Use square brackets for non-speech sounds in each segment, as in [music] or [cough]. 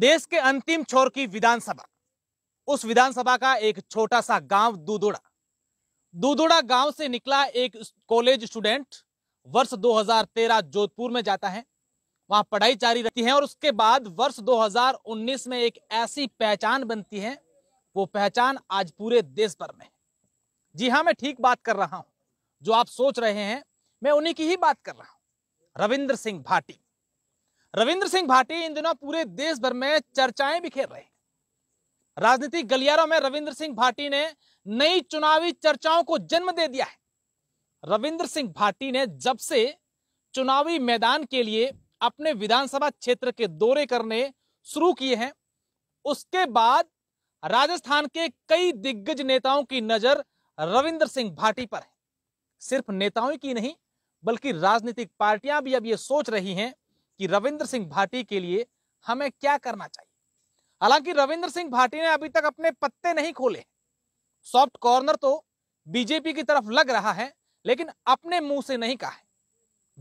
देश के अंतिम छोर की विधानसभा उस विधानसभा का एक छोटा सा गांव दूदोड़ा दूदोड़ा गांव से निकला एक कॉलेज स्टूडेंट वर्ष 2013 जोधपुर में जाता है वहां पढ़ाई जारी रहती है और उसके बाद वर्ष 2019 में एक ऐसी पहचान बनती है वो पहचान आज पूरे देश भर में जी हाँ मैं ठीक बात कर रहा हूं जो आप सोच रहे हैं मैं उन्हीं की ही बात कर रहा हूं रविंद्र सिंह भाटी रविंद्र सिंह भाटी इन दिनों पूरे देश भर में चर्चाएं बिखेर रहे हैं राजनीतिक गलियारों में रविंद्र सिंह भाटी ने नई चुनावी चर्चाओं को जन्म दे दिया है रविंद्र सिंह भाटी ने जब से चुनावी मैदान के लिए अपने विधानसभा क्षेत्र के दौरे करने शुरू किए हैं उसके बाद राजस्थान के कई दिग्गज नेताओं की नजर रविंद्र सिंह भाटी पर है सिर्फ नेताओं की नहीं बल्कि राजनीतिक पार्टियां भी अब ये सोच रही हैं कि रविंद्र सिंह भाटी के लिए हमें क्या करना चाहिए हालांकि रविंद्र सिंह भाटी ने अभी तक अपने पत्ते नहीं खोले सॉफ्ट कॉर्नर तो बीजेपी की तरफ लग रहा है लेकिन अपने मुंह से नहीं कहा है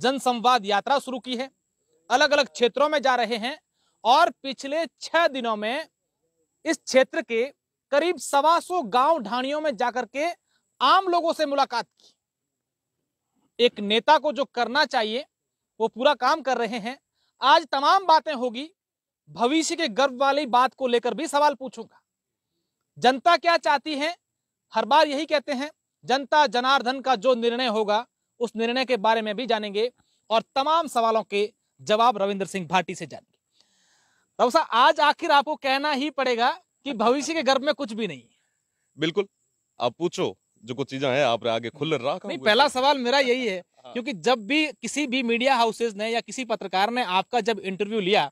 जनसंवाद यात्रा शुरू की है अलग अलग क्षेत्रों में जा रहे हैं और पिछले छह दिनों में इस क्षेत्र के करीब सवा सौ गांव ढाणियों में जाकर के आम लोगों से मुलाकात की एक नेता को जो करना चाहिए वो पूरा काम कर रहे हैं आज तमाम बातें होगी भविष्य के गर्व वाली बात को लेकर भी सवाल पूछूंगा जनता क्या चाहती है हर बार यही कहते हैं जनता जनार्दन का जो निर्णय होगा उस निर्णय के बारे में भी जानेंगे और तमाम सवालों के जवाब रविंद्र सिंह भाटी से जानेंगे तो आज आखिर आपको कहना ही पड़ेगा कि भविष्य के गर्भ में कुछ भी नहीं बिल्कुल आप पूछो जो कुछ चीजें हैं आप आगे खुल रहा नहीं पहला सवाल मेरा यही है हाँ। क्योंकि जब भी किसी भी मीडिया हाउसेज ने या किसी पत्रकार ने आपका जब इंटरव्यू लिया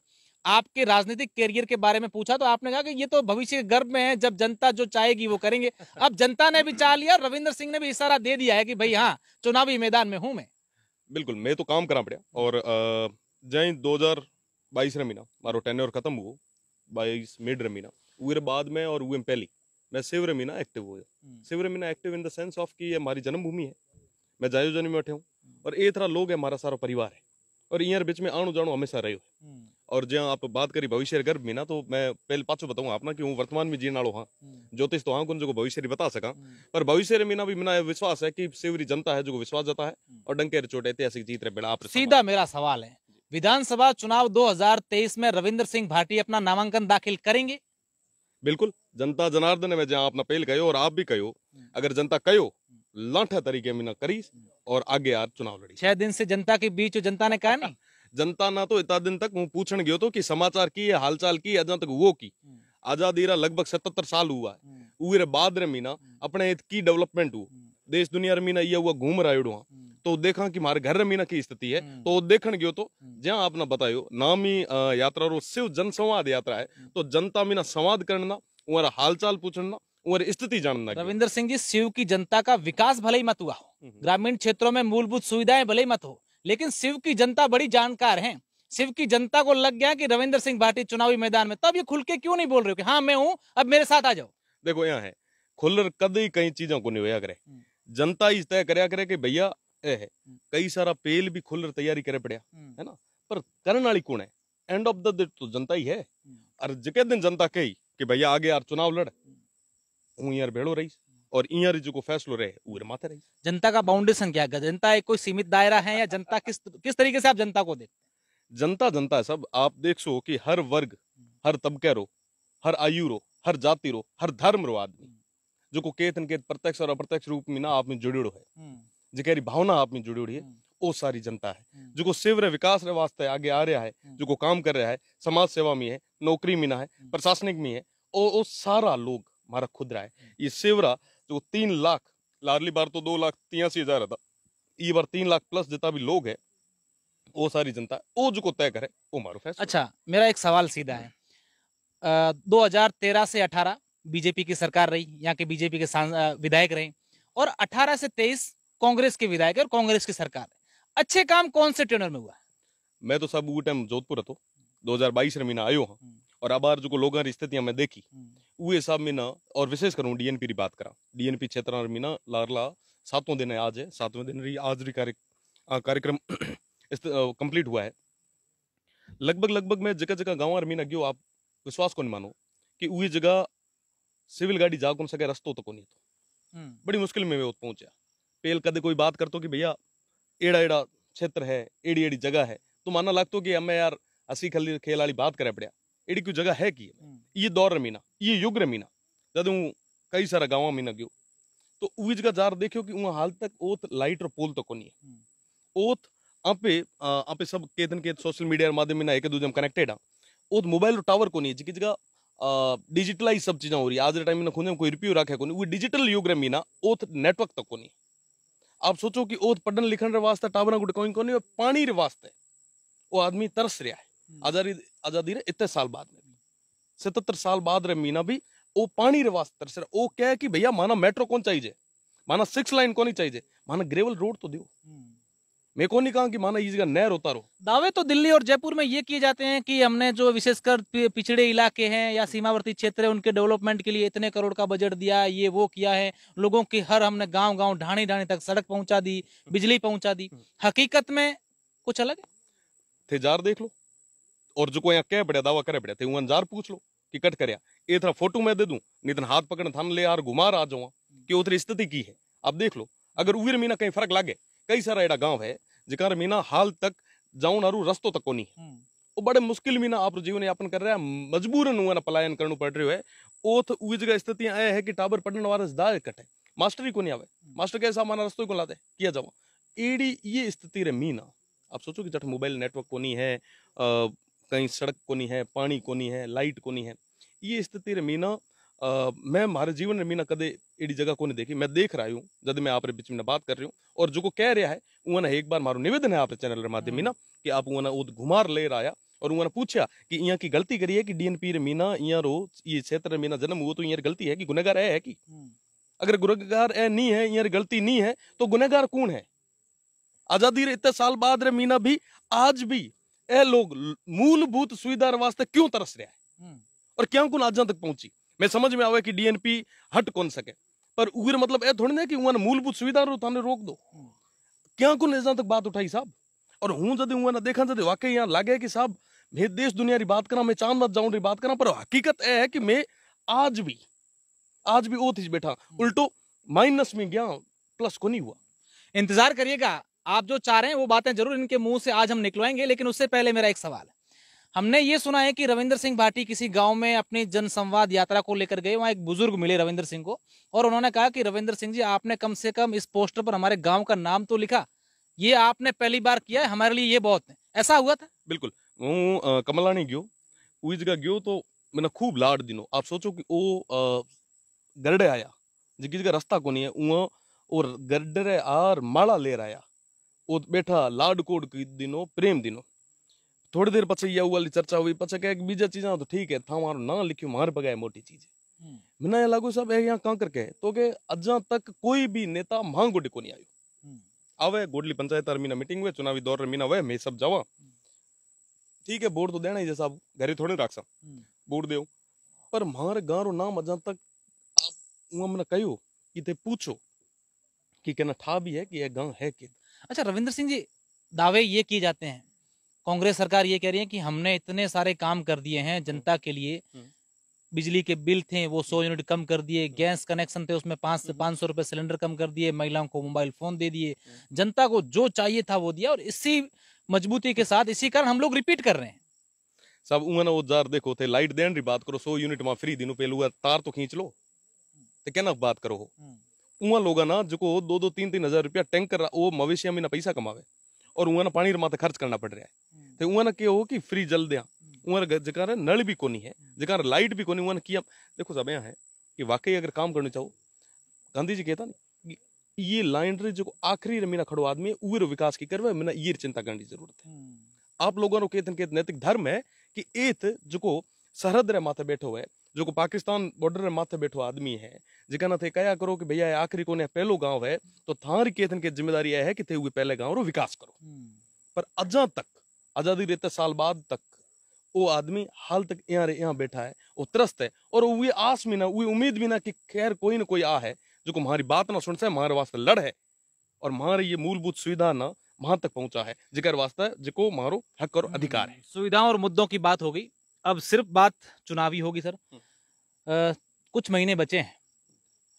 आपके राजनीतिक करियर के बारे में पूछा तो आपने कहा कि ये तो भविष्य के गर्भ में है जब जनता जो चाहेगी वो करेंगे [laughs] अब जनता ने भी चाह लिया रविंद्र सिंह ने भी इशारा दे दिया है कि भाई हाँ चुनावी मैदान में हूं मैं बिल्कुल मैं तो काम करा पड़ा और जय दो हजार बाईस महीना मारो टेन्योर खत्म हुआ बाईस मिड महीना उर बाद में और उम पहली मैं शिवरे मीना एक्टिव हुआ शिव शिवरे Meena active in the sense of की हमारी जन्मभूमि है मैं जायो जन्म में बैठे हूँ और ये तरह लोग है हमारा सारा परिवार है और इंहर बीच में आणु जाणु हमेशा रहो हम्म। और जहाँ आप बात करी भविष्य गर्भ में ना तो मैं पहले पाछो बताऊँ आप ना कि वर्तमान में जीने वालों हाँ हम्म। ज्योतिष तो हाँ कुछ जो भविष्य बता सका हम्म। पर भविष्य में ना भी मेरा विश्वास है कि सिवरी जनता है जो विश्वास जाता है और डंके चोट ऐतिहासिक जीत रहे बेड़ा सीधा मेरा सवाल है विधानसभा चुनाव 2023 में रविंद्र सिंह भाटी अपना नामांकन दाखिल करेंगे बिल्कुल जनता जनार्दन में जहाँ अपना पेल कहो और आप भी कहो अगर जनता कहो लाठा तरीके में ना करी और आगे यार चुनाव लड़ी छह दिन से जनता के बीच जनता ने कहा नहीं [laughs] जनता ना तो इतना दिन तक वो गयो तो कि समाचार की हालचाल की अजा तक वो की हम्म। आजादी रा लगभग सतहत्तर साल हुआ है उरे हम्म। बाद रे मीना हम्म। अपने की डेवलपमेंट हुआ देश दुनिया रे मीना ये हुआ घूम रहा हुआ तो देखा कि मारे घर रे मीना की स्थिति है तो देखण गयो तो जहाँ आपने बतायो नाम ही यात्रा रो सिर्फ जनसंवाद यात्रा है तो जनता मीना संवाद करना उरा हालचाल पूछना स्थिति जानना रविंदर सिंह जी शिव की जनता का विकास भले ही मत हुआ हो हम्म, हम्म। ग्रामीण क्षेत्रों में मूलभूत सुविधाएं भले ही मत हो लेकिन शिव की जनता बड़ी जानकार है शिव की जनता को लग गया कि रविंद्र सिंह भाटी चुनावी मैदान में तब ये खुल के क्यों नहीं बोल रहे हो कि हाँ मैं हूँ अब मेरे साथ आ जाओ देखो यहाँ है खुल्लर कदई कई चीजों को नहीं होया करे हम्म। जनता ही तय करे की भैया कई सारा पेल भी खुलर तैयारी करे पड़े है ना पर करने वाली कौन है एंड ऑफ द डे तो जनता ही है और जिके दिन जनता कही कि भैया आगे यार चुनाव लड़ ऊयर भेड़ो रही और इंर जो फैसलो रहे उर माते रही जनता का बाउंडेशन क्या है जनता एक कोई सीमित दायरा है या जनता किस किस तरीके से आप जनता को देखते जनता जनता है सब आप देख सो कि हर वर्ग हर तबके रो हर आयु रो हर जाति रो हर धर्म रो आदमी जो को केत न केत प्रत्यक्ष और अप्रत्यक्ष रूप में ना आप में जुड़ियोड़ो है हम्म। जेकेरी भावना आप में जुड़ियोड़ी है वो हम्म। सारी जनता है जो को सिव विकास रे वास्ते आगे आ रहा है हम्म। जो को काम कर रहा है समाज सेवा में है नौकरी में ना है प्रशासनिक में है और वो सारा लोग हमारा रहा है ये सेवरा जो तीन लाख लाडली बार तो दो लाख तियासी हजार था ये बार तीन लाख प्लस जितना भी लोग है वो सारी जनता वो जो को तय करे वो मारो फैसला अच्छा मेरा एक सवाल सीधा है दो से अठारह बीजेपी की सरकार रही यहाँ के बीजेपी के विधायक रहे और 18 से 23 कांग्रेस के विधायक और कांग्रेस की सरकार अच्छे काम कौन से ट्रेनर में हुआ मैं तो सब वो टाइम जोधपुर तो 2022 हजार रे महीना आयो हाँ हम्म। और अबार जो लोग स्थितियां मैं देखी हम्म। उसे सब महीना और विशेष करूँ डीएनपी री बात करा डीएनपी क्षेत्र में ना लारला सातों दिन है आज है सातवें दिन री आज री कार्य कार्यक्रम कंप्लीट [clears throat] हुआ है लगभग लगभग मैं जगह जगह गाँव मीन गयो आप विश्वास को नहीं मानो कि उही जगह सिविल गाड़ी जा कौन सके रस्तो तो नहीं तो हम्म। बड़ी मुश्किल में वो पहुंचा पेल कदे कोई बात करते कि भैया एड़ा एड़ा क्षेत्र है एड़ी एड़ी जगह है तो माना लगता कि हमें यार असी खली खेल वाली बात करें पड़ा एडी कोई जगह है कि हम्म। ये दौर रमीना ये युग रमीना जदू कई सारा गाँव में गयो तो उही जगह जार देखियो कि वहाँ हाल तक ओत लाइट और पोल तो को नहीं है हम्म। ओत आपे आपे सब केतन के सोशल मीडिया माध्यम में ना एक दूजे में कनेक्टेड हाँ ओत मोबाइल और टावर को नहीं है जिकी जगह डिजिटलाइज सब चीज़ें हो रही है आज के टाइम में खुदे कोई रुपये रखे को नहीं वो डिजिटल युग रे मीना ओत नेटवर्क तक तो को नहीं आप सोचो कि ओत पढ़न लिखन रे वास्ते टावर गुड कोई को नहीं पानी रे वास्ते वो आदमी तरस रहा है हम्म। आजादी ਆਜ਼ਾਦੀ ਦੇ ਇਤਨੇ ਸਾਲ ਬਾਅਦ ਨੇ सतहत्तर साल बाद रे मीना भी वो पानी रे वास्ते सर वो कह कि भैया माना मेट्रो कौन चाहिए माना सिक्स लाइन कौन चाहिए माना ग्रेवल रोड तो दियो हम्म। मैं कौन नहीं कहा कि माना इस जगह नहर होता उतारो दावे तो दिल्ली और जयपुर में ये किए जाते हैं कि हमने जो विशेषकर पिछड़े इलाके हैं या हम्म। सीमावर्ती क्षेत्र है उनके डेवलपमेंट के लिए इतने करोड़ का बजट दिया ये वो किया है लोगों की हर हमने गांव गांव ढाणी ढाणी तक सड़क पहुंचा दी बिजली पहुंचा दी हकीकत में कुछ अलग है थे जार देख लो और जो यहाँ कह बढ़िया दावा करे बढ़िया थे वो अंजार पूछ लो कि कट कर ये थोड़ा फोटो मैं दे दू नहीं तो हाथ पकड़ थान ले यार घुमा आ जाऊँ कि उतरी स्थिति की है आप देख लो अगर उवीर मीना कहीं फर्क लागे कई सारा एडा गाँव है जिकार मीना हाल तक जाऊन आरू रस्तों तक को नहीं हम्म। वो बड़े मुश्किल मीना आप जीवन यापन कर रहे हैं मजबूरन हुआ ना पलायन करना पड़ रही है ओथ उई जगह स्थिति आया है कि टाबर पढ़ने वाले दाय कट है हम्म। मास्टर ही को नहीं आवे मास्टर कैसा माना रस्तों को लाते किया जावा एडी ये स्थिति रे मीना आप सोचो कि जट मोबाइल नेटवर्क को नहीं है कहीं सड़क को नहीं है पानी को नहीं है लाइट को नहीं है ये स्थिति रे मीना मैं मारे जीवन रे मीना कदे एडी जगह को नहीं देखी मैं देख रहा हूँ जब मैं आप बीच में बात कर रही हूँ और जो को कह रहा है उन्होंने एक बार मारो निवेदन है आप चैनल माध्यम मीना हाँ। कि आप उन्होंने उद घुमार ले रहा और उन्होंने पूछा कि यहाँ की गलती करी है कि डीएनपी रे मीना यहाँ रो ये क्षेत्र मीना जन्म हुआ तो यहाँ गलती है कि गुनागार है, है कि हम्म। अगर गुनागार ए नहीं है यहाँ गलती नहीं है तो गुनागार कौन है आजादी इतने साल बाद रे मीना भी आज भी ਇਹ लोग मूलभूत सुविधा वास्ते क्यों तरस रहा है हम्म। और क्यों कुल आजा तक पहुंची मैं समझ में आवे कि डीएनपी हट कौन सके पर उगर मतलब ए थोड़ी ना कि उन्हें मूलभूत सुविधा रो थाने रोक दो हम्म। क्या कुल नेजा तक बात उठाई साहब और हूं जदे हुआ ना देखा जदे वाकई यहाँ लागे कि साहब मैं देश दुनिया की बात करा मैं चांद बात जाऊं री बात करा पर हकीकत ए है कि मैं आज भी आज भी ओत बैठा हम्म। उल्टो माइनस में गया प्लस को नहीं हुआ इंतजार करिएगा आप जो चाह रहे हैं वो बातें जरूर इनके मुंह से आज हम निकलवाएंगे लेकिन उससे पहले मेरा एक सवाल है हमने ये सुना है कि रविंद्र सिंह भाटी किसी गांव में अपनी जनसंवाद यात्रा को लेकर गए वहां एक बुजुर्ग मिले रविंद्र सिंह को और उन्होंने कहा कि रविंद्र सिंह जी आपने कम से कम इस पोस्टर पर हमारे गांव का नाम तो लिखा ये आपने पहली बार किया है हमारे लिए ये बहुत है ऐसा हुआ था बिल्कुल कमलानी गयो उस जगह गयो तो मैंने खूब लाड दिनों आप सोचो कि वो गरडे आया जिसकी जगह रास्ता को नहीं है वो और गरडे आर माला ले रहा ओ बैठा कोड की दिनों प्रेम दिनों थोड़ी देर पछे या वाली चर्चा हुई पछे क्या बीजा चीज तो ठीक है था मारो ना लिखियो मार पगा मोटी चीज हम्म। मना लागू साहब यहाँ कहाँ करके तो के अजा तक कोई भी नेता मांग गोडी को नहीं आयो हम्म। आवे गोडली पंचायत मीना मीटिंग हुए चुनावी दौर मीना हुए मैं सब जावा हम्म। ठीक है बोर्ड तो देना ही जैसा घरे थोड़े राख सा बोर्ड दे पर मार गांव रो नाम अजा तक आप मैंने कहो कि पूछो कि कहना ठा भी है कि यह गांव है किधर अच्छा रविंद्र सिंह जी दावे ये किए जाते हैं कांग्रेस सरकार ये कह रही है कि हमने इतने सारे काम कर दिए हैं जनता के लिए हम्म। बिजली के बिल थे वो सौ यूनिट कम कर दिए हम्म। गैस कनेक्शन थे उसमें पाँच से हम्म। पाँच सौ रुपये सिलेंडर कम कर दिए महिलाओं को मोबाइल फोन दे दिए जनता को जो चाहिए था वो दिया और इसी मजबूती के साथ इसी कारण हम लोग रिपीट कर रहे हैं सब उंगन औजार देखो थे लाइट देने री बात करो सौ यूनिट में फ्री दिनों पहलू तार तो खींच लो तो क्या बात करो उन लोगों ना जो दो दो तीन तीन हजार रुपया टैंकर वो मवेशिया में ना पैसा कमावे और उ पानी माते खर्च करना पड़ रहा है हम्म। तो उहाँ ना क्या हो कि फ्री जल दिया हम्म। उहाँ जकार नल भी कोनी है हम्म। जकार लाइट भी कोनी उन्होंने किया देखो सब यहाँ है कि वाकई अगर काम करना चाहो गांधी जी कहता नहीं ये लाइन रे जो आखिरी मीना खड़ो आदमी है उर विकास की करवा मैंने ये चिंता करने की जरूरत है आप लोगों को कहते नैतिक धर्म है कि एत जो सरहद रे माथे बैठो है जो को पाकिस्तान बॉर्डर में माथे बैठो आदमी है जिका ना थे कया करो कि भैया आखिरी कोने पहलो गांव है तो थारी केतन के जिम्मेदारी है कि थे हुए पहले गांव रो विकास करो हम्म। पर अजा तक आजादी रेते साल बाद तक वो आदमी हाल तक यहाँ रे यहाँ बैठा है वो त्रस्त है और वो आस भी ना वो उम्मीद भी ना कि खैर कोई ना कोई आ है जो को हमारी बात ना सुन से हमारे वास्ते लड़ है और हमारे ये मूलभूत सुविधा ना वहां तक पहुंचा है जिकर वास्ता जिको मारो हक और अधिकार है हम्म, सुविधाओं और मुद्दों की बात होगी अब सिर्फ बात चुनावी होगी सर आ, हम्म। कुछ महीने बचे हैं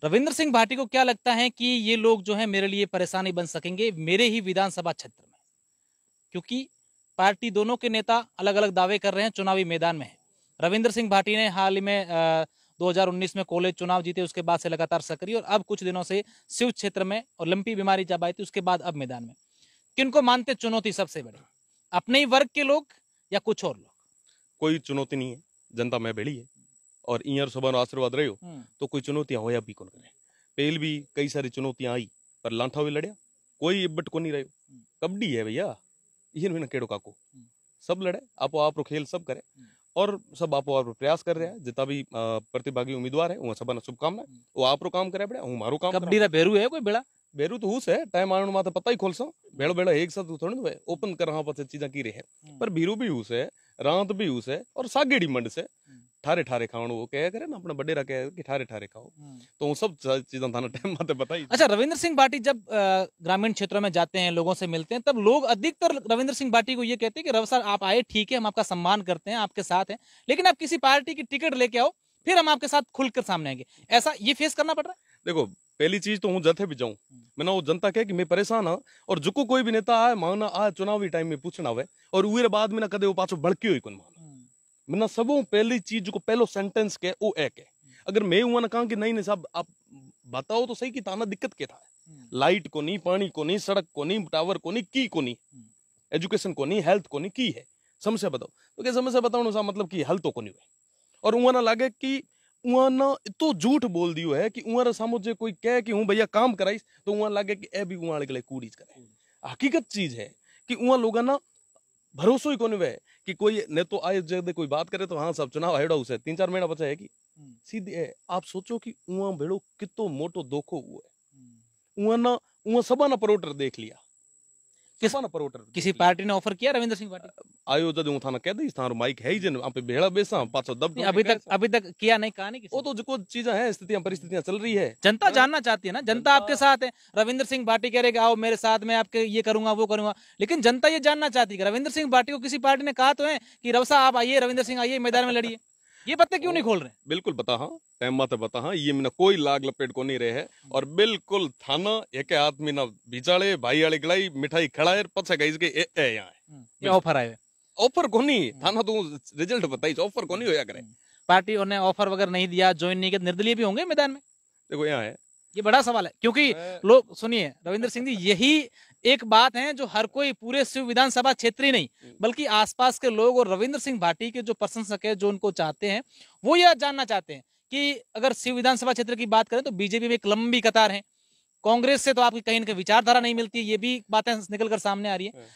रविंद्र सिंह भाटी को क्या लगता है कि ये लोग जो है मेरे लिए परेशानी बन सकेंगे मेरे ही विधानसभा क्षेत्र में क्योंकि पार्टी दोनों के नेता अलग अलग दावे कर रहे हैं चुनावी मैदान में है रविंद्र सिंह भाटी ने हाल ही में आ, 2019 में कॉलेज चुनाव जीते उसके बाद से लगातार सक्रिय और अब कुछ दिनों से शिव क्षेत्र में और लंपी बीमारी जब आई थी उसके बाद अब मैदान में किनको मानते चुनौती सबसे बड़ी अपने ही वर्ग के लोग या कुछ और लोग कोई चुनौती नहीं है जनता में बेड़ी है और ईयर सुबह आशीर्वाद रहे हो हम्म। तो कोई चुनौतियां होया भी कौन करे पहल भी कई सारी चुनौतियां आई पर लाठा भी लड़िया कोई इब्बट को नहीं रहे हम्म। कबड्डी है भैया ये ना केड़ो काको हम्म। सब लड़े आपो आप रो खेल सब करे और सब आपो आप प्रयास कर रहे हैं जितना भी प्रतिभागी उम्मीदवार है वो सब शुभकामना वो आप काम करे बड़े हूँ मारो काम कबड्डी का बेरू है कोई बेड़ा बेरू तो हुस है टाइम आने माता तो पता ही खोल सो बेड़ो बेड़ो एक साथ थोड़ी ओपन कर रहा पता चीजा की रहे पर भीरू भी हुस है रात भी उसे और सागे डिमंड से हम्म। ठारे ठारे खाओ वो कह करे ना अपना बड़े रखे कि ठारे ठारे खाओ हम्म। तो वो सब चीजें थाना टाइम बातें बताई अच्छा रविंद्र सिंह बाटी जब ग्रामीण क्षेत्रों में जाते हैं लोगों से मिलते हैं तब लोग अधिकतर रविंद्र सिंह बाटी को ये कहते हैं कि रव सर आप आए ठीक है हम आपका सम्मान करते हैं आपके साथ हैं लेकिन आप किसी पार्टी की टिकट लेके आओ फिर हम आपके साथ खुलकर सामने आएंगे ऐसा ये फेस करना पड़ रहा है देखो पहली चीज तो हूँ जथे भी जाऊँ मैंने वो जनता कह कि मैं परेशान हाँ और जुको कोई भी नेता आए माना आए चुनावी टाइम में पूछना हुआ और उरे बाद में ना कदे वो पाछो भड़क्यो ही कौन माना हम्म। मैंने सबों पहली चीज जो पहलो सेंटेंस के वो एक है हम्म। अगर मैं हुआ ना कहा कि नहीं नहीं साहब आप बताओ तो सही कि ताना दिक्कत के था हम्म। लाइट को नहीं पानी को नहीं सड़क को नहीं टावर को नहीं की को नहीं एजुकेशन को नहीं हेल्थ को नहीं की है समस्या बताओ तो क्या समस्या बताओ सा मतलब की हल तो को नहीं हुई और वहां ना लगे कि उहा ना इतो झूठ बोल दियो है कि उहा सामो जे कोई कह कि हूं भैया काम कराई तो उहा लगे कि ए भी उहा गले कूड़ी करे हम्म। हकीकत चीज है कि उहा लोगा ना भरोसा ही कोने वे कि कोई ने तो आए जगह कोई बात करे तो हाँ सब चुनाव आयोडा उसे तीन चार महीना बचा है कि हम्म। सीधे है आप सोचो कि उहा भेड़ो कितो मोटो धोखो हुआ है हम्म। उहा ना उहा सबा ना परोटर देख लिया किसान परोटर किसी पार्टी ने ऑफर किया रविंद्र सिंह पाटिल आयो जदों थाना कह दई थारो माइक है ही जन आप भेड़ा बेसा पाछो दब अभी तक अभी तक किया नहीं कहा नहीं वो तो जो चीजें हैं स्थितियां परिस्थितियां चल रही है जनता हाँ। जानना चाहती है ना जनता आपके साथ है रविंद्र सिंह भाटी कह रहे आओ मेरे साथ मैं आपके ये करूंगा वो करूंगा लेकिन जनता ये जानना चाहती है रविंद्र सिंह भाटी को किसी पार्टी ने कहा तो है कि रवसा आप आइए रविंद्र सिंह आइए मैदान में लड़िए ये पत्ते क्यों नहीं खोल रहे बिल्कुल बता हाँ टाइम मत बता हाँ ये मैंने कोई लाग लपेट को नहीं रहे है हम्म। और बिल्कुल थाना एक आदमी ना बिचाले भाई आड़े गिलाई मिठाई खड़ा है पछे गई यहाँ ऑफर हम्म, आए ऑफर कोनी थाना तू तो रिजल्ट बताई तो ऑफर कोनी होया करे पार्टी ने ऑफर वगैरह नहीं दिया ज्वाइन नहीं किया निर्दलीय भी होंगे मैदान में देखो यहाँ है ये बड़ा सवाल है क्योंकि लोग सुनिए रविंद्र सिंह जी यही एक बात है जो हर कोई पूरे शिव विधानसभा क्षेत्र ही नहीं हम्म। बल्कि आसपास के लोग और रविंद्र सिंह भाटी के जो प्रशंसक है जो उनको चाहते हैं वो यह जानना चाहते हैं कि अगर शिव विधानसभा क्षेत्र की बात करें तो बीजेपी में एक लंबी कतार है कांग्रेस से तो आपकी कहीं ना कहीं विचारधारा नहीं मिलती ये भी बातें निकलकर सामने आ रही है हाँ।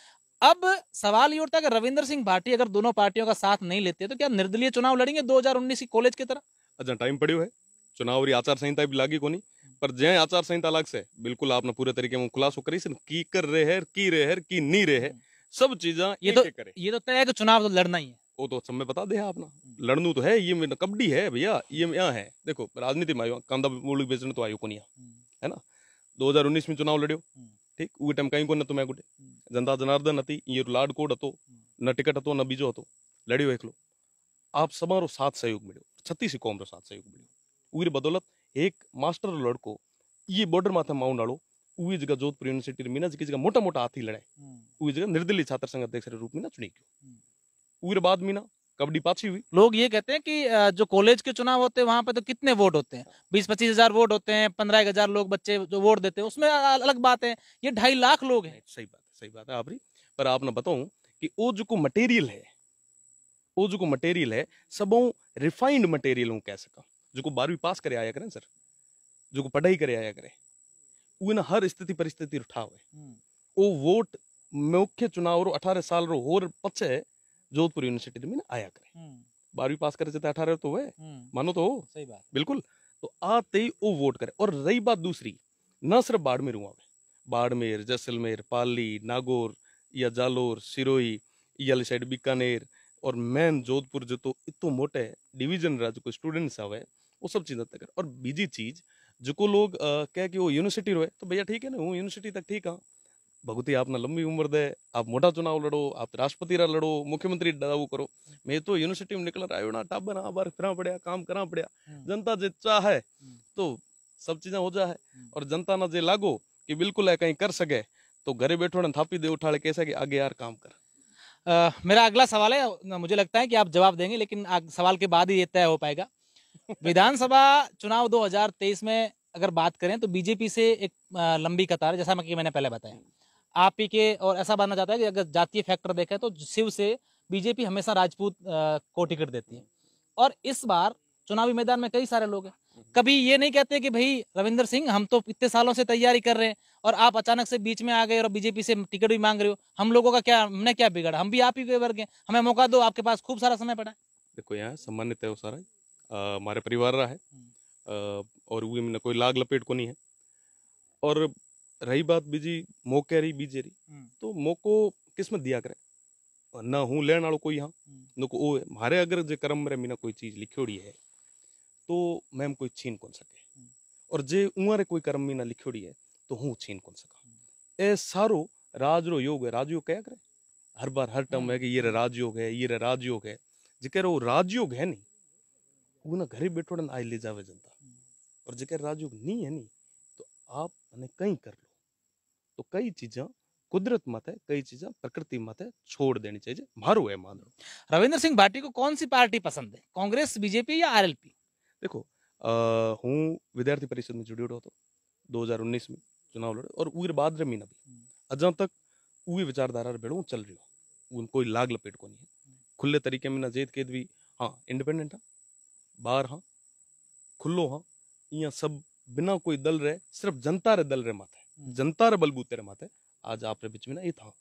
अब सवाल ये उठता है कि रविंद्र सिंह भाटी अगर दोनों पार्टियों का साथ नहीं लेते तो क्या निर्दलीय चुनाव लड़ेंगे 2019 की कॉलेज की तरह अच्छा टाइम पड़ियो है चुनाव और आचार संहिता भी लागी नहीं पर जय आचार संहिता अलग से बिल्कुल आपने पूरे तरीके में खुलासो करी से की कर रहे है की रहे है की नहीं रहे है सब चीजा ये तो करे ये तो तय है कि चुनाव तो लड़ना ही है वो तो सब में बता दे आपना लड़नू तो है ये तो कबड्डी है भैया ये यहाँ है देखो राजनीति में आयो कांदा मूल्य बेचने तो आयो को नहीं हम्म। है ना 2019 में चुनाव लड़ियो हम्म। ठीक वो टाइम कहीं को ना तुम्हें तो गुटे जनार्दन જનાર્દન હતી એ લાડકોડ न टिकट ટિકટ न बीजो બીજો लड़ियो લડ્યો आप समारो साथ सहयोग સહયોગ મળ્યો છત્તીસી કોમરો साथ सहयोग મળ્યો ઉગરી बदौलत एक मास्टर लड़को ये बॉर्डर माथे માઉન્ટ आलो उई जगह जोधपुर यूनिवर्सिटी में ना जिकी जगह मोटा मोटा आती लड़े हम्म। उई जगह निर्दलीय छात्र संघ अध्यक्ष के रूप में ना चुनी गयो हम्म। उई बाद में ना कबड्डी पाची हुई लोग ये कहते हैं कि जो कॉलेज के चुनाव होते हैं वहां पे तो कितने वोट होते हैं बीस पच्चीस हजार वोट होते हैं पंद्रह हजार लोग बच्चे जो वोट देते हैं उसमें अलग बात है ये ढाई लाख लोग हैं सही बात सही बात है आप पर आप ना बताऊं कि वो जो को मटेरियल है वो जो को मटेरियल है सबों रिफाइंड मटेरियल हूँ कह सका जो को बारहवीं पास करे आया करें सर जो को पढ़ाई करे आया करे वो ना हर स्थिति परिस्थिति उठा हुए हम्म। वो वोट मुख्य चुनाव रो अठारह साल रो होर पक्ष जोधपुर यूनिवर्सिटी में आया करे हम्म। बारहवीं पास करे जाते अठारह तो है हम्म। मानो तो सही बात बिल्कुल तो आते ही वो वोट करे और रही बात दूसरी न सिर्फ बाड़मेर हुआ हुए बाड़मेर जैसलमेर पाली नागौर या जालोर सिरोही या साइड बीकानेर और मेन जोधपुर जो तो इतो मोटे डिवीजन रहा जो स्टूडेंट्स आवे वो सब चीज़ तक और बीजी चीज जो को लोग आ, कह कि वो यूनिवर्सिटी रोए तो भैया ठीक है ना वो यूनिवर्सिटी तक ठीक हाँ भगवती आप ना लंबी उम्र दे आप मोटा चुनाव लड़ो आप राष्ट्रपति रहा लड़ो मुख्यमंत्री दाऊ करो मैं तो यूनिवर्सिटी में निकल रहा ना टाबर हाँ बार फिर पड़ा काम करना पड़ा हम्म। जनता जे चाहे हम्म। तो सब चीज़ें हो जाए हम्म। और जनता ना जे लागो कि बिल्कुल है कहीं कर सके तो घरे बैठो ना थापी दे उठा कैसे कि आगे यार काम कर आ, मेरा अगला सवाल है मुझे लगता है कि आप जवाब देंगे लेकिन सवाल के बाद ही ये तय हो पाएगा [laughs] विधानसभा चुनाव 2023 में अगर बात करें तो बीजेपी से एक लंबी कतार है जैसा कि मैंने पहले बताया आप ही के और ऐसा मानना चाहता है कि अगर जातीय फैक्टर देखें तो शिव से बीजेपी हमेशा राजपूत को टिकट देती है और इस बार चुनावी मैदान में कई सारे लोग हैं कभी ये नहीं कहते कि भाई रविंदर सिंह हम तो इतने सालों से तैयारी कर रहे हैं और आप अचानक से बीच में आ गए और बीजेपी से टिकट भी मांग रहे हो हम लोगों का क्या हमने क्या बिगड़ा हम भी आप ही के वर्ग हैं हमें मौका दो आपके पास खूब सारा समय पड़ा है देखो यहाँ सम्मानित है वो सारा हमारे परिवार रहा है हम्म। और वो मैंने कोई लाग लपेट को नहीं है और रही बात बीजी मौके रही बीजे रही हम्म। तो मौको किस्मत दिया करे ना हूँ लेने वालों कोई यहाँ हम्म। नो को ओ है मारे अगर जो कर्म मेरे मीना कोई चीज लिखी है तो मैम कोई छीन कौन सके हम्म। और जे उमर कोई कर्म ना लिखोड़ी है तो हूँ छीन कौन सका हम्म। ए सारो राज रो योग है राजयोग क्या करे हर बार हर टर्म है कि ये राजयोग है ये राजयोग है जिके रो राजयोग है नहीं वो ना घर ही बैठो ना आई ले जावे जनता हम्म। और जिके राजयोग नहीं है नहीं तो आप मैंने कहीं कर लो तो कई चीजा कुदरत मत है कई चीजा प्रकृति मत है छोड़ देनी चाहिए मारो है मान रविंद्र सिंह भाटी को कौन सी पार्टी पसंद है कांग्रेस बीजेपी या आरएलपी देखो हूँ विद्यार्थी परिषद में जुड़ियो तो उन्नीस में चुनाव लड़े और उगे बाद रे मीना अजा हम्म। तक उही विचारधारा भेड़ो चल रही हो उन कोई लाग लपेट को नहीं हम्म। खुले तरीके में ना जेद केद भी हाँ इंडिपेंडेंट हाँ बार हाँ खुल्लो हाँ या सब बिना कोई दल रहे सिर्फ जनता रे दल रे माथे हम्म। जनता रे बलबूते रे माथे आज आप रे बीच में ना ये था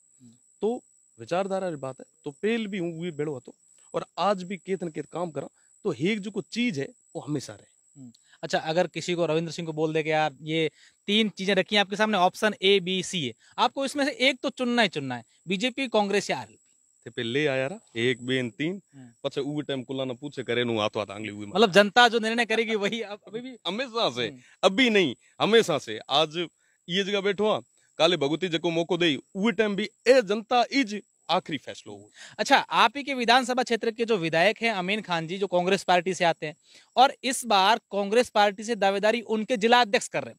तो विचारधारा री बात है तो पेल भी हूँ भेड़ो हतो और आज भी केतन केत काम करा तो हेक जो को चीज है वो हमेशा रहे हम्म, अच्छा अगर किसी को रविंद्र सिंह को बोल दे कि यार ये तीन चीजें रखी आपके सामने ऑप्शन ए बी सी है आपको इसमें से एक तो चुनना ही चुनना है बीजेपी कांग्रेस या आरएलपी ਤੇ ਪਹਿਲੇ ਆਇਆ ਰਾ 1 2 3 પછી ઉ ટાઈમ કુલાના પૂછે કરે નું આતો આત આંગલી ઉઈ મતલબ જનતા જો નિર્ણય કરેगी वही अभी भी हमेशा से हम्म। अभी नहीं हमेशा से आज ये जगह बैठो हाँ, काले भगवती जको मौको दे उई टाइम भी ए जनता इज आखिरी फैसला हो अच्छा आप ही के विधानसभा क्षेत्र के जो विधायक हैं अमीन खान जी जो कांग्रेस पार्टी से आते हैं और इस बार कांग्रेस पार्टी से दावेदारी उनके जिला अध्यक्ष कर रहे हैं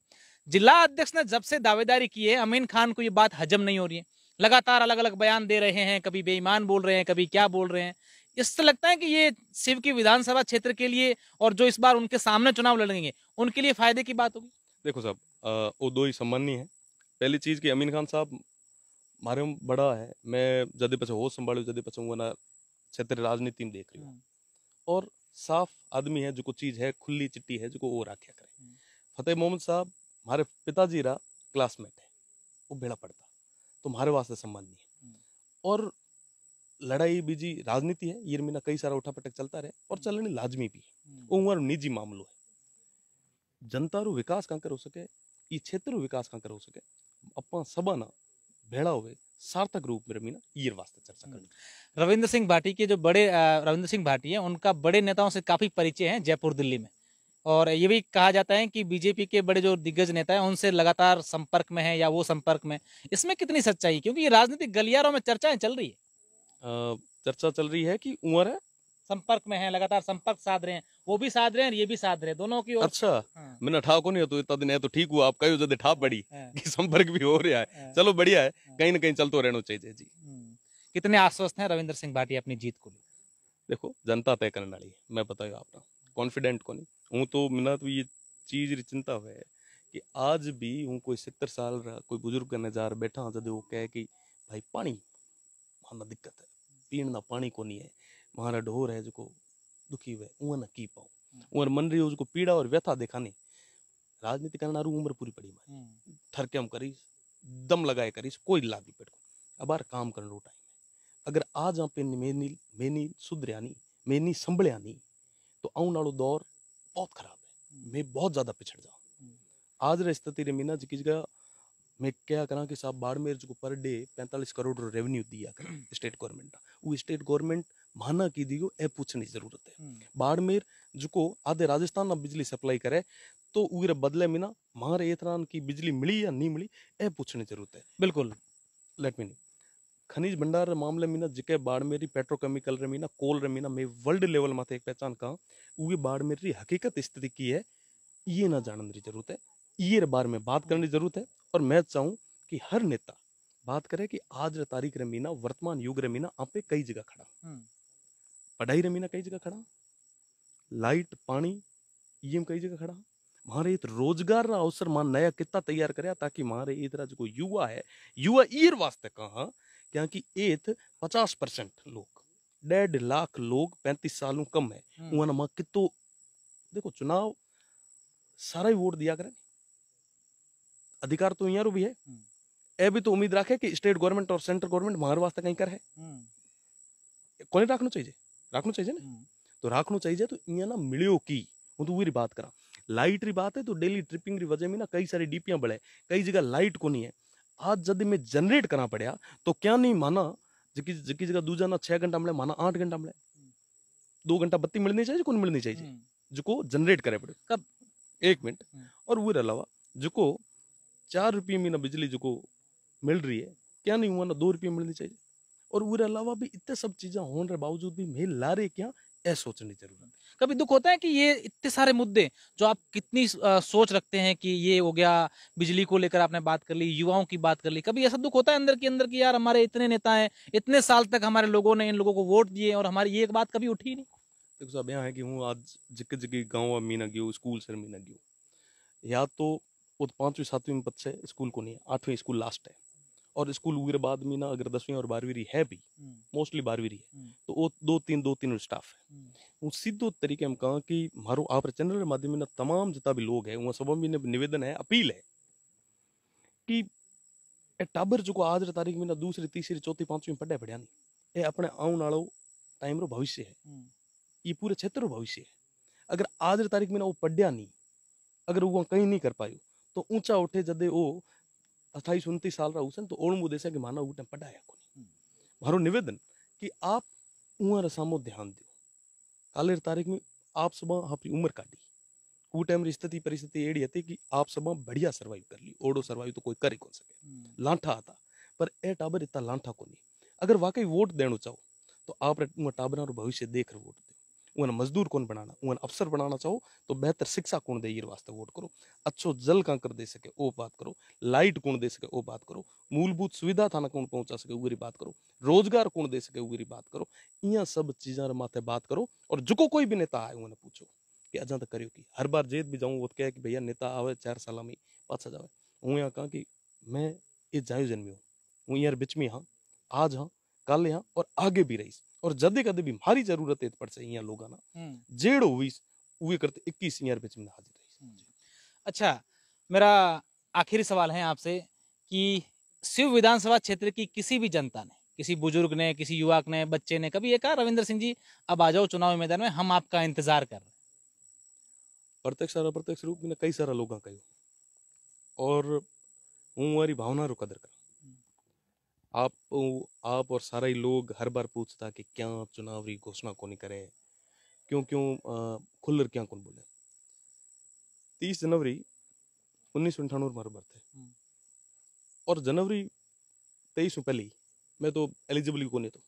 जिला अध्यक्ष ने जब से दावेदारी की है अमीन खान को ये बात हजम नहीं हो रही है लगातार अलग अलग बयान दे रहे हैं कभी बेईमान बोल रहे हैं कभी क्या बोल रहे हैं इससे लगता है कि ये शिव की विधानसभा क्षेत्र के लिए और जो इस बार उनके सामने चुनाव लड़ेंगे उनके लिए फायदे की बात होगी देखो साहब वो दो ही संबंध नहीं है पहली चीज कि अमीन खान साहब મારું બડા હે મેં જદી પછી હોશ સંભાળ્યું જદી પછી હું ना क्षेत्र राजनीति में देख रही हूँ हम्म। और साफ आदमी है जो कुछ चीज है खुली चिट्टी है जो को वो राख्या करे हम्म। फतेह मोहम्मद साहब हमारे पिताजी रा क्लासमेट है वो बेड़ा पड़ता तो हमारे वास्ते संबंध नहीं है हम्म। और लड़ाई बीजी राजनीति है ये महीना कई सारा उठापटक चलता रहे और चलने लाजमी भी है वो हमारे निजी मामलो है जनता रू विकास कहाँ कर हो सके ये क्षेत्र विकास कहाँ कर हो सके अपना सबा ना भेड़ावे सार्थक रूप में रमीना ये वास्ते चर्चा करनी हम्म। रविंद्र सिंह भाटी के जो बड़े रविंद्र सिंह भाटी हैं उनका बड़े नेताओं से काफ़ी परिचय है जयपुर दिल्ली में और ये भी कहा जाता है कि बीजेपी के बड़े जो दिग्गज नेता हैं उनसे लगातार संपर्क में है या वो संपर्क में इसमें कितनी सच्चाई क्योंकि ये राजनीतिक गलियारों में चर्चाएं चल रही है चर्चा चल रही है कि उमर है संपर्क में है लगातार संपर्क साध रहे हैं वो भी साध रहे हैं ये भी साध रहे हैं दोनों की ओर अच्छा हाँ। मैंने ठाव को नहीं तो इतना दिन है तो ठीक हुआ आपका ही ठाप बड़ी कि संपर्क भी हो रहा है चलो बढ़िया है कहीं ना कहीं चलते रहना चाहिए जी कितने आश्वस्त हैं रविंद्र सिंह भाटी अपनी जीत को लेकर देखो जनता तय करने वाली मैं बताऊ आपका कॉन्फिडेंट को नहीं हूँ तो मिना तो ये चीज चिंता हुआ है कि आज भी हूँ कोई सत्तर साल रहा कोई बुजुर्ग का नजार बैठा जब वो कहे कि भाई पानी हमें दिक्कत है पीने का पानी को नहीं है हमारा ढोर है जो दुखी हुए ना की पाओ उन मन रही उसको पीड़ा और व्यथा देखानी राजनीति करना रू उम्र पूरी पड़ी मारी हम्म। थरके हम करी दम लगाए करी कोई लाभ नहीं पेट अब आर काम करने रो टाइम है अगर आज आप मेनी मेनी सुधरिया नहीं मेनी संभलिया नहीं तो आऊ नो दौर बहुत खराब है हम्म। मैं बहुत ज्यादा पिछड़ जाऊँ हम्म। आज रे स्थिति रे मीना जी की जगह मैं क्या करा कि साहब बाड़मेर जो पर डे पैंतालीस करोड़ रेवेन्यू दिया कर स्टेट गवर्नमेंट वो स्टेट गवर्नमेंट माना की दी ए पूछने जरूरत है हम्म। बाड़मेर जो आधे राजस्थान ना बिजली सप्लाई करे तो उगरे बदले में ना मारे एतरान की बिजली मिली या नहीं मिली ए पूछने जरूरत है बिल्कुल लेट मी खनिज भंडार मामले में ना जिके बाड़मेरी पेट्रोकेमिकल रे मीना कोल रे मीना मैं वर्ल्ड लेवल माथे एक पहचान कहा उगे बाड़मेर बाड़मेरी हकीकत स्थिति की है ये ना जानने की जरूरत है ये बारे में बात करने की जरूरत है और मैं चाहूँ कि हर नेता बात करें कि आज तारीख रमीना वर्तमान युग रमीना आप कई जगह खड़ा पढ़ाई रमीना कई जगह खड़ा लाइट पानी ये कई जगह खड़ा मारे इत रोजगार रा अवसर मान नया किता तैयार करया ताकि मारे इधर जो युवा है युवा ईर वास्ते कहा क्योंकि एथ पचास परसेंट लोग डेढ़ लाख लोग पैंतीस सालों कम है हम्म। उन माँ कितो देखो चुनाव सारा ही वोट दिया करे अधिकार तो यहाँ भी है ए हम्म। भी तो उम्मीद रखे कि स्टेट गवर्नमेंट और सेंट्रल गवर्नमेंट मार वास्ते कहीं कर है हम्म। कौन रखना चाहिए चाहिए ना हम्म। तो તો चाहिए तो इं ना મળ્યો की हूँ तो वही बात करा लाइट री बात है तो डेली ट्रिपिंग री वजह में ना कई सारी डीपियां बढ़े कई जगह लाइट को नहीं है आज यदि मैं जनरेट करना पड़ा तो क्या नहीं माना जिकी जिकी जगह दूजा ना छह घंटा मिले माना आठ घंटा मिले हम्म। दो घंटा बत्ती मिलनी चाहिए कौन मिलनी चाहिए हम्म। जो जनरेट करे पड़े कब एक मिनट और वो अलावा जो चार रुपये में ना बिजली जो मिल रही है क्या नहीं हुआ ना दो रुपये मिलनी चाहिए और उर अलावा भी इतने सब चीज़ें होने के बावजूद भी मैं ला रहे क्या ऐसा सोचने की जरूरत कभी दुख होता है कि ये इतने सारे मुद्दे जो आप कितनी सोच रखते हैं कि ये हो गया बिजली को लेकर आपने बात कर ली युवाओं की बात कर ली कभी ऐसा दुख होता है अंदर के अंदर कि यार हमारे इतने नेता हैं इतने साल तक हमारे लोगों ने इन लोगों को वोट दिए और हमारी ये एक बात कभी उठी नहीं देखो साहब यहाँ है कि हूँ आज जिक्के जिक्के गाँव मीना गयो स्कूल से मीना गयो या तो वो तो पाँचवीं सातवीं में बच्चे स्कूल को नहीं आठवीं स्कूल लास्ट है और स्कूल वगैरह बाद में ना अगर दसवीं और बारहवीं है भी मोस्टली हम्म। बारहवीं है हम्म। तो वो दो तीन दो तीन स्टाफ है हम्म। वो सीधो तरीके में कहा कि मारो आप चैनल के माध्यम ना तमाम जितना भी लोग है वहाँ सब में निवेदन है अपील है कि टाबर जो आज तारीख में ना दूसरी तीसरी चौथी पांचवी पढ़े पढ़िया नहीं ये अपने आने वाले टाइम रो भविष्य है ये पूरे क्षेत्र रो भविष्य है अगर आज तारीख में ना वो पढ़िया नहीं अगर वो कहीं नहीं कर पायो तो ऊंचा उठे जदे वो अट्ठाईस उनतीस साल रहा हुसैन तो ओणमू देसा के माना उठने पढ़ाया कोनी मारो निवेदन कि आप उंवर सामो ध्यान दियो कालेर तारीख में आप सबा अपनी उम्र काटी वो टाइम री स्थिति परिस्थिति एड़ी थी कि आप सब बढ़िया सर्वाइव कर ली ओडो सर्वाइव तो कोई करे कौन सके हम्म। लांठा आता पर ए टाबर इतना लांठा कोनी अगर वाकई वोट देना चाहो तो आप टाबर भविष्य देख रहे वोट उन्हें मजदूर कौन बनाना उन्हें अफसर बनाना चाहो तो बेहतर शिक्षा कौन दे वास्ते वोट करो अच्छो जल कहाँ कर दे सके वो बात करो लाइट कौन दे सके वो बात करो मूलभूत सुविधा थाना कौन पहुंचा सके उगरी बात करो रोजगार कौन दे सके उगरी बात करो यहाँ सब चीज़ों माथे बात करो और जो कोई भी नेता आए उन्हें पूछो कि अजा तक करो कि हर बार जेद भी जाऊँ वो कहे कि भैया नेता आवे चार साल में पाछा जाए हूँ यहाँ कहा कि मैं ये जायो जन्मी हूँ हूँ यार बिच में हाँ आज हाँ कल यहाँ और आगे भी रहीस और जदे कदे भी मारी जरूरत है तो पड़ सही लोग ना जेड़ हुई हुए करते इक्कीस ईयर बिच में हाजिर रही अच्छा मेरा आखिरी सवाल है आपसे कि शिव विधानसभा क्षेत्र की किसी भी जनता ने किसी बुजुर्ग ने किसी युवक ने बच्चे ने कभी ये कहा रविंद्र सिंह जी अब आ जाओ चुनाव मैदान में हम आपका इंतजार कर रहे हैं प्रत्यक्ष और अप्रत्यक्ष रूप में कई सारा लोग कहो और हूँ हमारी भावना रो कदर कर आप आप और सारे लोग हर बार पूछता कि क्या चुनावी घोषणा कौन करे क्यों क्यों खुलर क्या कौन बोले तीस जनवरी उन्नीस सौ अंठानवे हम्म। और जनवरी तेईस में पहली मैं तो एलिजिबल ही कौन तो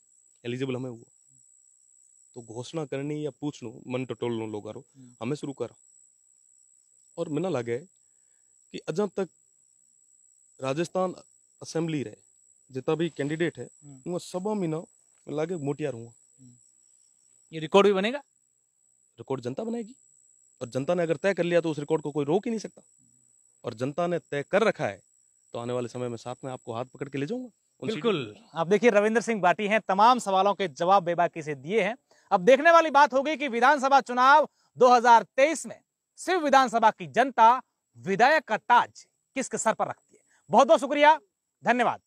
एलिजिबल हमें हुआ तो घोषणा करनी या पूछ लूँ मन टटोल तो लूँ लोग हम्म। हमें शुरू कर और मैं लगे कि अजा तक राजस्थान असेंबली रहे जितना भी कैंडिडेट है हम्म। उनमें सब में लागे मोटियार हुआ हम्म। ये रिकॉर्ड भी बनेगा रिकॉर्ड जनता बनाएगी और जनता ने अगर तय कर लिया तो उस रिकॉर्ड को कोई रोक ही नहीं सकता और जनता ने तय कर रखा है तो आने वाले समय में साथ में आपको हाथ पकड़ के ले जाऊंगा बिल्कुल आप देखिए रविंद्र सिंह बाटी हैं तमाम सवालों के जवाब बेबाकी से दिए हैं अब देखने वाली बात होगी कि विधानसभा चुनाव 2023 में सिर्फ विधानसभा की जनता विधायक का ताज किसके सर पर रखती है बहुत बहुत शुक्रिया धन्यवाद